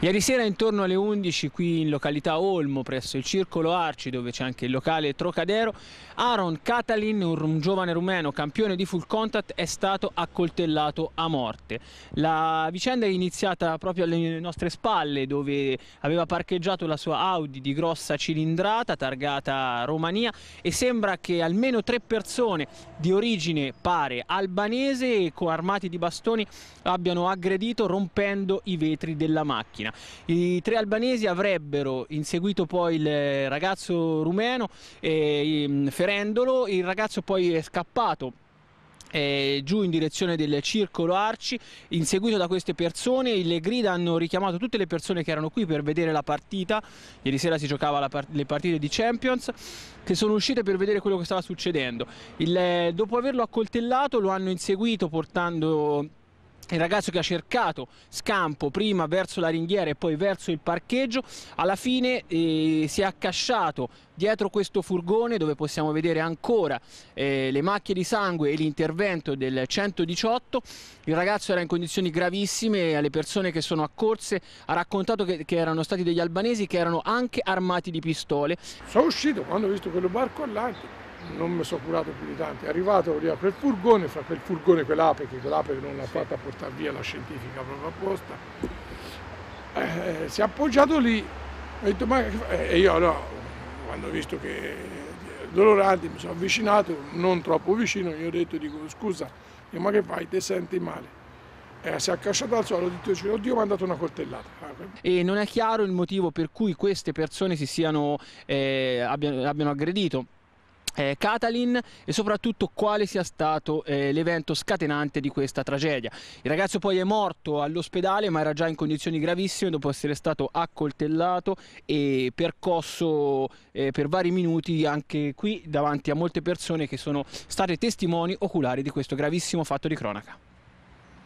Ieri sera intorno alle 11 qui in località Olmo presso il Circolo Arci dove c'è anche il locale Trocadero, Aaron Catalin, un giovane rumeno campione di full contact, è stato accoltellato a morte. La vicenda è iniziata proprio alle nostre spalle dove aveva parcheggiato la sua Audi di grossa cilindrata targata Romania e sembra che almeno tre persone di origine pare albanese armati di bastoni abbiano aggredito rompendo i vetri della macchina. I tre albanesi avrebbero inseguito poi il eh, ragazzo rumeno eh, mm, ferendolo, il ragazzo poi è scappato eh, giù in direzione del circolo Arci, inseguito da queste persone, le grida hanno richiamato tutte le persone che erano qui per vedere la partita, ieri sera si giocava part le partite di Champions, che sono uscite per vedere quello che stava succedendo. Il, eh, dopo averlo accoltellato lo hanno inseguito portando il ragazzo che ha cercato scampo prima verso la ringhiera e poi verso il parcheggio, alla fine eh, si è accasciato dietro questo furgone dove possiamo vedere ancora eh, le macchie di sangue e l'intervento del 118. Il ragazzo era in condizioni gravissime, alle persone che sono accorse ha raccontato che, che erano stati degli albanesi che erano anche armati di pistole. Sono uscito quando ho visto quello barco all'altro non mi sono curato più di tanto. È arrivato lì a quel furgone, fra quel furgone e quell'ape, che quell'ape non l'ha fatta portare via la scientifica proprio apposta, eh, si è appoggiato lì. Ho detto, ma eh, e io allora, quando ho visto che eh, dolorante mi sono avvicinato, non troppo vicino, gli ho detto, dico scusa, ma che fai, ti senti male? Eh, si è accasciato al suolo, ho detto, oddio mi ha dato una coltellata. Ah, e non è chiaro il motivo per cui queste persone si siano, eh, abbiano, abbiano aggredito, eh, Catalin e soprattutto quale sia stato eh, l'evento scatenante di questa tragedia. Il ragazzo poi è morto all'ospedale ma era già in condizioni gravissime dopo essere stato accoltellato e percosso eh, per vari minuti anche qui davanti a molte persone che sono state testimoni oculari di questo gravissimo fatto di cronaca.